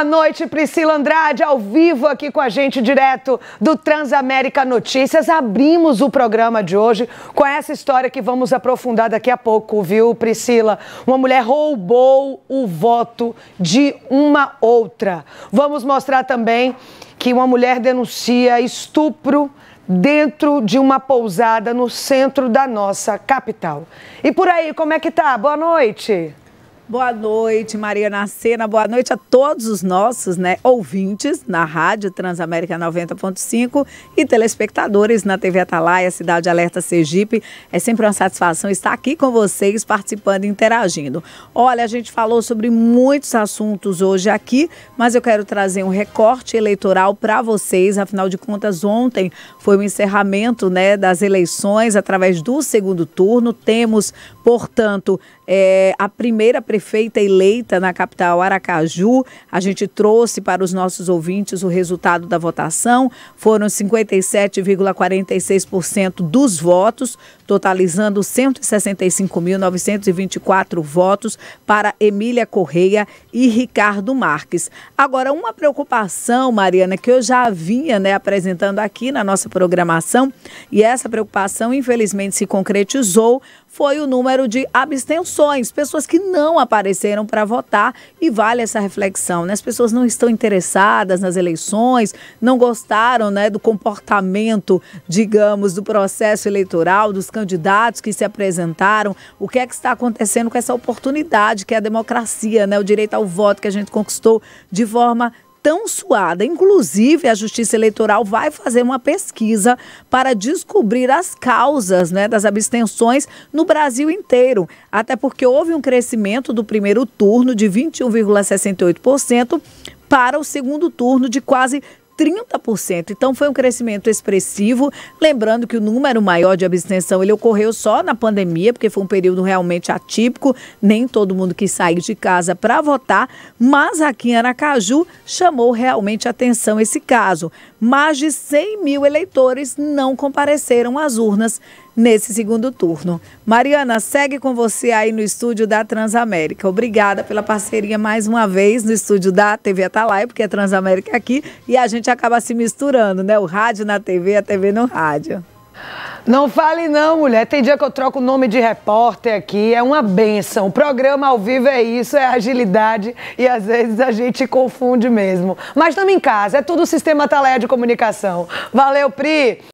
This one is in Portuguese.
Boa noite, Priscila Andrade, ao vivo aqui com a gente, direto do Transamérica Notícias. Abrimos o programa de hoje com essa história que vamos aprofundar daqui a pouco, viu, Priscila? Uma mulher roubou o voto de uma outra. Vamos mostrar também que uma mulher denuncia estupro dentro de uma pousada no centro da nossa capital. E por aí, como é que tá? Boa noite. Boa noite, Maria Nacena. Boa noite a todos os nossos né, ouvintes na Rádio Transamérica 90.5 e telespectadores na TV Atalaia, Cidade Alerta Sergipe. É sempre uma satisfação estar aqui com vocês, participando e interagindo. Olha, a gente falou sobre muitos assuntos hoje aqui, mas eu quero trazer um recorte eleitoral para vocês. Afinal de contas, ontem foi o encerramento né, das eleições através do segundo turno. Temos, portanto, é, a primeira prefeitura prefeita eleita na capital Aracaju. A gente trouxe para os nossos ouvintes o resultado da votação. Foram 57,46% dos votos, totalizando 165.924 votos para Emília Correia e Ricardo Marques. Agora, uma preocupação, Mariana, que eu já vinha né, apresentando aqui na nossa programação, e essa preocupação, infelizmente, se concretizou, foi o número de abstenções, pessoas que não apareceram para votar e vale essa reflexão. Né? As pessoas não estão interessadas nas eleições, não gostaram né, do comportamento, digamos, do processo eleitoral, dos candidatos que se apresentaram. O que é que está acontecendo com essa oportunidade que é a democracia, né? o direito ao voto que a gente conquistou de forma tão suada. Inclusive, a Justiça Eleitoral vai fazer uma pesquisa para descobrir as causas né, das abstenções no Brasil inteiro. Até porque houve um crescimento do primeiro turno de 21,68% para o segundo turno de quase 30%. Então foi um crescimento expressivo, lembrando que o número maior de abstenção ele ocorreu só na pandemia, porque foi um período realmente atípico, nem todo mundo quis sair de casa para votar, mas aqui em Aracaju chamou realmente atenção esse caso. Mais de 100 mil eleitores não compareceram às urnas nesse segundo turno. Mariana, segue com você aí no estúdio da Transamérica. Obrigada pela parceria mais uma vez no estúdio da TV Atalaia, porque a Transamérica é aqui e a gente acaba se misturando, né? O rádio na TV, a TV no rádio. Não fale não, mulher. Tem dia que eu troco o nome de repórter aqui, é uma benção. O programa ao vivo é isso, é agilidade e às vezes a gente confunde mesmo. Mas estamos em casa, é tudo o sistema Taleia de comunicação. Valeu, Pri!